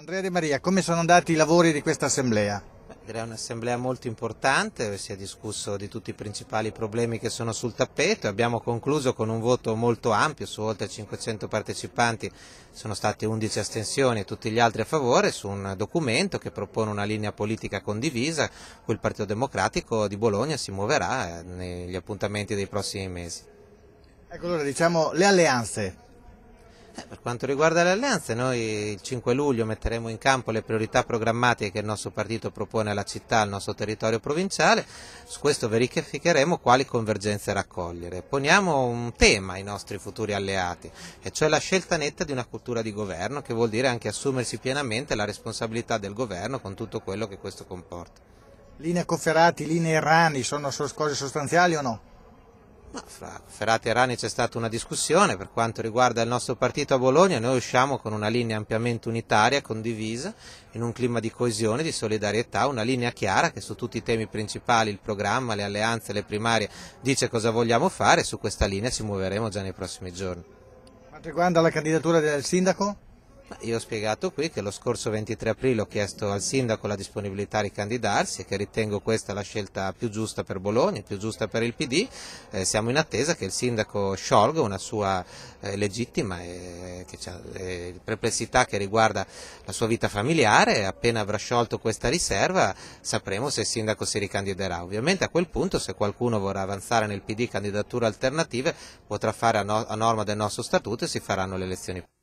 Andrea De Maria, come sono andati i lavori di questa assemblea? Direi un'assemblea molto importante, si è discusso di tutti i principali problemi che sono sul tappeto e abbiamo concluso con un voto molto ampio, su oltre 500 partecipanti sono state 11 astensioni e tutti gli altri a favore su un documento che propone una linea politica condivisa, cui il Partito Democratico di Bologna si muoverà eh, negli appuntamenti dei prossimi mesi. Ecco allora diciamo le alleanze, eh, per quanto riguarda le alleanze, noi il 5 luglio metteremo in campo le priorità programmatiche che il nostro partito propone alla città, al nostro territorio provinciale, su questo verificheremo quali convergenze raccogliere. Poniamo un tema ai nostri futuri alleati, e cioè la scelta netta di una cultura di governo, che vuol dire anche assumersi pienamente la responsabilità del governo con tutto quello che questo comporta. Linee Cofferati, linee Rani sono cose sostanziali o no? fra Ferrati e Rani c'è stata una discussione per quanto riguarda il nostro partito a Bologna, noi usciamo con una linea ampiamente unitaria, condivisa, in un clima di coesione, di solidarietà, una linea chiara che su tutti i temi principali, il programma, le alleanze, le primarie, dice cosa vogliamo fare e su questa linea ci muoveremo già nei prossimi giorni. Quanto riguarda la candidatura del sindaco? Io ho spiegato qui che lo scorso 23 aprile ho chiesto al sindaco la disponibilità a ricandidarsi e che ritengo questa la scelta più giusta per Bologna, più giusta per il PD. Eh, siamo in attesa che il sindaco sciolga una sua eh, legittima eh, che eh, perplessità che riguarda la sua vita familiare. Appena avrà sciolto questa riserva sapremo se il sindaco si ricandiderà. Ovviamente a quel punto se qualcuno vorrà avanzare nel PD candidature alternative potrà fare a, no a norma del nostro statuto e si faranno le elezioni.